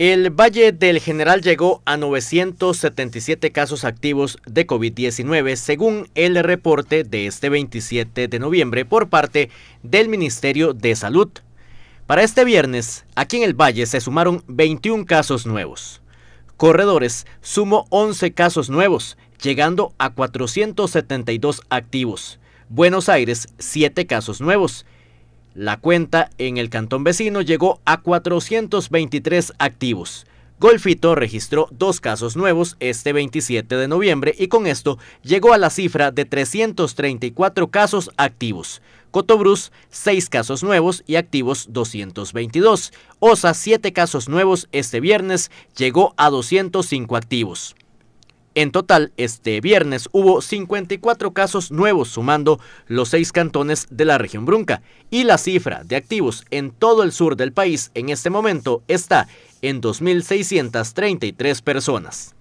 El Valle del General llegó a 977 casos activos de COVID-19, según el reporte de este 27 de noviembre por parte del Ministerio de Salud. Para este viernes, aquí en el Valle se sumaron 21 casos nuevos. Corredores sumó 11 casos nuevos, llegando a 472 activos. Buenos Aires, 7 casos nuevos. La cuenta en el cantón vecino llegó a 423 activos. Golfito registró dos casos nuevos este 27 de noviembre y con esto llegó a la cifra de 334 casos activos. Cotobruz, seis casos nuevos y activos 222. Osa, siete casos nuevos este viernes, llegó a 205 activos. En total, este viernes hubo 54 casos nuevos, sumando los seis cantones de la región Brunca, y la cifra de activos en todo el sur del país en este momento está en 2.633 personas.